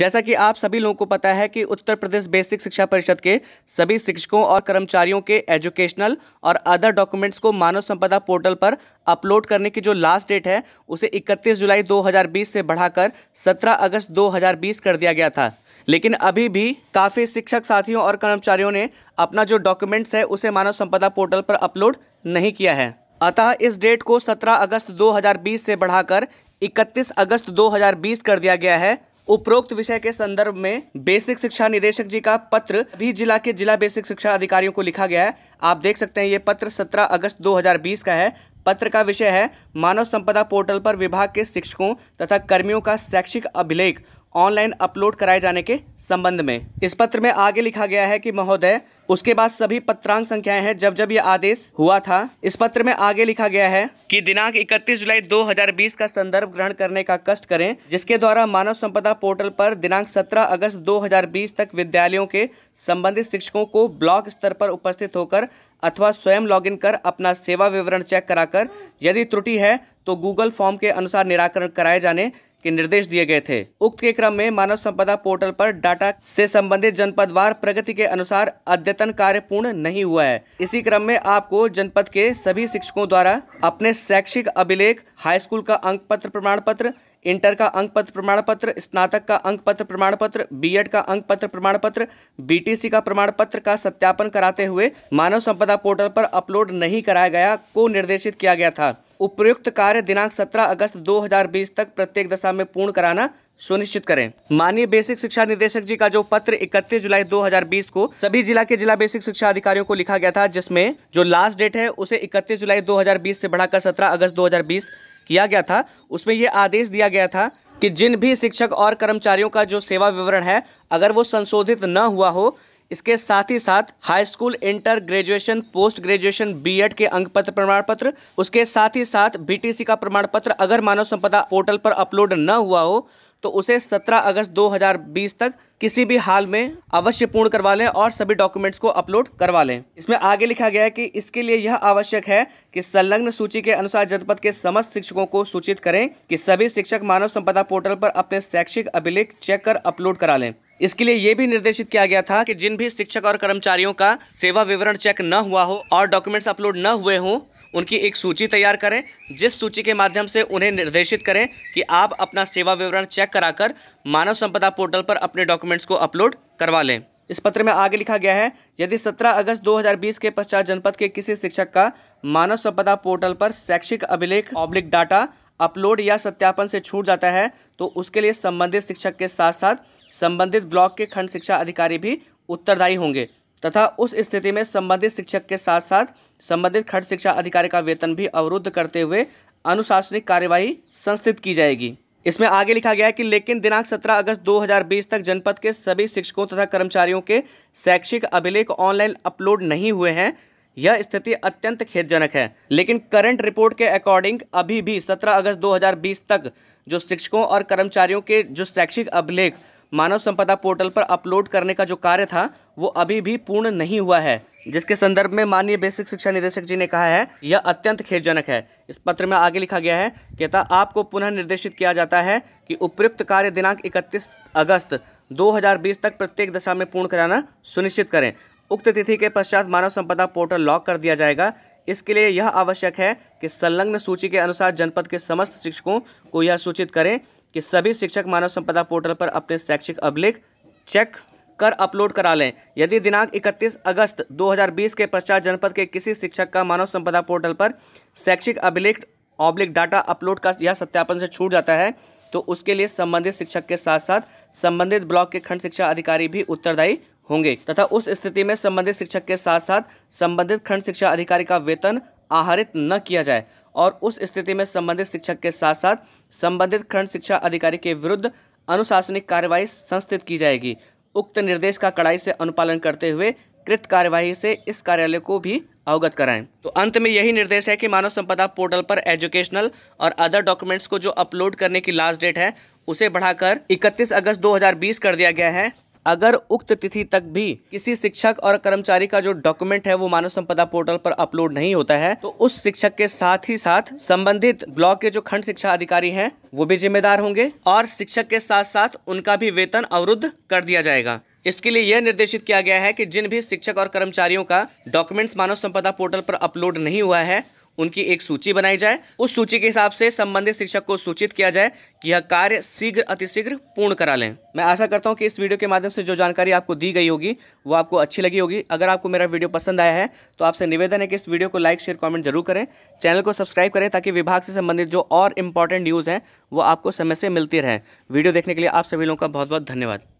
जैसा कि आप सभी लोगों को पता है कि उत्तर प्रदेश बेसिक शिक्षा परिषद के सभी शिक्षकों और कर्मचारियों के एजुकेशनल और अदर डॉक्यूमेंट्स को मानव संपदा पोर्टल पर अपलोड करने की जो लास्ट डेट है उसे 31 जुलाई 2020 से बढ़ाकर 17 अगस्त 2020 कर दिया गया था लेकिन अभी भी काफ़ी शिक्षक साथियों और कर्मचारियों ने अपना जो डॉक्यूमेंट्स है उसे मानव संपदा पोर्टल पर अपलोड नहीं किया है अतः इस डेट को सत्रह अगस्त दो से बढ़ाकर इकतीस अगस्त दो कर दिया गया है उपरोक्त विषय के संदर्भ में बेसिक शिक्षा निदेशक जी का पत्र भी जिला के जिला बेसिक शिक्षा अधिकारियों को लिखा गया है आप देख सकते हैं ये पत्र 17 अगस्त 2020 का है पत्र का विषय है मानव संपदा पोर्टल पर विभाग के शिक्षकों तथा कर्मियों का शैक्षिक अभिलेख ऑनलाइन अपलोड कराए जाने के संबंध में इस पत्र में आगे लिखा गया है कि महोदय उसके बाद सभी पत्रांक संख्याएं हैं जब जब यह आदेश हुआ था इस पत्र में आगे लिखा गया है कि दिनांक 31 जुलाई 2020 का संदर्भ ग्रहण करने का कष्ट करें जिसके द्वारा मानव संपदा पोर्टल पर दिनांक 17 अगस्त 2020 तक विद्यालयों के संबंधित शिक्षकों को ब्लॉक स्तर पर उपस्थित होकर अथवा स्वयं लॉग कर अपना सेवा विवरण चेक कराकर यदि त्रुटि है तो गूगल फॉर्म के अनुसार निराकरण कराए जाने के निर्देश दिए गए थे उक्त के क्रम में मानव संपदा पोर्टल पर डाटा से संबंधित जनपदवार प्रगति के अनुसार अद्यतन कार्य पूर्ण नहीं हुआ है इसी क्रम में आपको जनपद के सभी शिक्षकों द्वारा अपने शैक्षिक अभिलेख हाई स्कूल का अंक पत्र प्रमाण पत्र इंटर का अंक पत्र प्रमाण पत्र स्नातक का अंक पत्र प्रमाण पत्र बी का अंक पत्र प्रमाण पत्र बी का प्रमाण पत्र का सत्यापन कराते हुए मानव संपदा पोर्टल पर अपलोड नहीं कराया गया को निर्देशित किया गया था उपयुक्त कार्य दिनांक 17 अगस्त 2020 तक प्रत्येक दशा में पूर्ण कराना सुनिश्चित करें माननीय बेसिक शिक्षा निदेशक जी का जो पत्र 31 जुलाई 2020 को सभी जिला के जिला बेसिक शिक्षा अधिकारियों को लिखा गया था जिसमें जो लास्ट डेट है उसे 31 जुलाई 2020 से बढ़ाकर 17 अगस्त 2020 किया गया था उसमें यह आदेश दिया गया था कि जिन भी शिक्षक और कर्मचारियों का जो सेवा विवरण है अगर वो संशोधित न हुआ हो इसके साथ ही साथ high school inter graduation post graduation B Ed के अंक पत्र प्रमाण पत्र उसके साथ ही साथ बीटीसी का प्रमाण पत्र अगर मानव संपदा पोर्टल पर अपलोड न हुआ हो तो उसे 17 अगस्त 2020 तक किसी भी हाल में अवश्य पूर्ण करवा लें और सभी डॉक्यूमेंट्स को अपलोड करवा लें इसमें आगे लिखा गया है कि इसके लिए यह आवश्यक है कि संलग्न सूची के अनुसार जनपद के समस्त शिक्षकों को सूचित करें कि सभी शिक्षक मानव संपदा पोर्टल पर अपने शैक्षिक अभिलेख चेक कर अपलोड करा लें इसके लिए ये भी निर्देशित किया गया था कि जिन भी शिक्षक और कर्मचारियों का सेवा विवरण चेक न हुआ हो और डॉक्यूमेंट्स अपलोड न हुए हों उनकी एक सूची तैयार करें जिस सूची के माध्यम से उन्हें निर्देशित करें कि आप अपना सेवा विवरण चेक कराकर मानव संपदा पोर्टल पर अपने डॉक्यूमेंट्स को अपलोड करवा लें इस पत्र में आगे लिखा गया है यदि 17 अगस्त 2020 के पश्चात जनपद के किसी शिक्षक का मानव संपदा पोर्टल पर शैक्षिक अभिलेख ऑब्लिक डाटा अपलोड या सत्यापन से छूट जाता है तो उसके लिए संबंधित शिक्षक के साथ साथ संबंधित ब्लॉक के खंड शिक्षा अधिकारी भी उत्तरदायी होंगे तथा उस स्थिति में संबंधित शिक्षक के साथ साथ संबंधित खंड शिक्षा अधिकारी का वेतन भी अवरुद्ध करते हुए अनुशासनिक कार्यवाही संस्थित की जाएगी इसमें आगे लिखा गया है कि लेकिन दिनांक 17 अगस्त 2020 तक जनपद के सभी शिक्षकों तथा कर्मचारियों के शैक्षिक अभिलेख ऑनलाइन अपलोड नहीं हुए हैं यह स्थिति अत्यंत खेदजनक है लेकिन करंट रिपोर्ट के अकॉर्डिंग अभी भी 17 अगस्त 2020 तक जो शिक्षकों और कर्मचारियों के जो शैक्षिक अभिलेख मानव संपदा पोर्टल पर अपलोड करने का जो कार्य था वो अभी भी पूर्ण नहीं हुआ है जिसके संदर्भ में माननीय बेसिक शिक्षा निदेशक जी ने कहा है यह अत्यंत खेदजनक है इस पत्र में आगे लिखा गया है कि आपको पुनः निर्देशित किया जाता है कि उपयुक्त कार्य दिनांक 31 अगस्त 2020 तक प्रत्येक दशा में पूर्ण कराना सुनिश्चित करें उक्त तिथि के पश्चात मानव संपदा पोर्टल लॉक कर दिया जाएगा इसके लिए यह आवश्यक है कि संलग्न सूची के अनुसार जनपद के समस्त शिक्षकों को यह सूचित करें कि सभी शिक्षक मानव संपदा पोर्टल पर अपने शैक्षिक अभिलेख चेक कर अपलोड करा लें यदि दिनांक 31 अगस्त 2020 के पश्चात जनपद के किसी शिक्षक का मानव संपदा पोर्टल पर शैक्षिक अभिलेख ऑब्लिक डाटा अपलोड का यह सत्यापन से छूट जाता है तो उसके लिए संबंधित शिक्षक के साथ साथ संबंधित ब्लॉक के खंड शिक्षा अधिकारी भी उत्तरदायी होंगे तथा उस स्थिति में संबंधित शिक्षक के साथ साथ संबंधित खंड शिक्षा अधिकारी का वेतन आहरित न किया जाए और उस स्थिति में संबंधित शिक्षक के साथ साथ संबंधित खंड शिक्षा अधिकारी के विरुद्ध अनुशासनिक कार्यवाही संस्थित की जाएगी उक्त निर्देश का कड़ाई से अनुपालन करते हुए कृत कार्यवाही से इस कार्यालय को भी अवगत कराएं तो अंत में यही निर्देश है कि मानव संपदा पोर्टल पर एजुकेशनल और अदर डॉक्यूमेंट्स को जो अपलोड करने की लास्ट डेट है उसे बढ़ाकर 31 अगस्त 2020 कर दिया गया है अगर उक्त तिथि तक भी किसी शिक्षक और कर्मचारी का जो डॉक्यूमेंट है वो मानव संपदा पोर्टल पर अपलोड नहीं होता है तो उस शिक्षक के साथ ही साथ संबंधित ब्लॉक के जो खंड शिक्षा अधिकारी हैं वो भी जिम्मेदार होंगे और शिक्षक के साथ साथ उनका भी वेतन अवरुद्ध कर दिया जाएगा इसके लिए यह निर्देशित किया गया है कि जिन भी शिक्षक और कर्मचारियों का डॉक्यूमेंट्स मानव संपदा पोर्टल पर अपलोड नहीं हुआ है उनकी एक सूची बनाई जाए उस सूची के हिसाब से संबंधित शिक्षक को सूचित किया जाए कि यह कार्य शीघ्र अतिशीघ्र पूर्ण करा लें मैं आशा करता हूं कि इस वीडियो के माध्यम से जो जानकारी आपको दी गई होगी वो आपको अच्छी लगी होगी अगर आपको मेरा वीडियो पसंद आया है तो आपसे निवेदन है कि इस वीडियो को लाइक शेयर कॉमेंट जरूर करें चैनल को सब्सक्राइब करें ताकि विभाग से संबंधित जो और इंपॉर्टेंट न्यूज़ हैं वो आपको समय से मिलती रहे वीडियो देखने के लिए आप सभी लोगों का बहुत बहुत धन्यवाद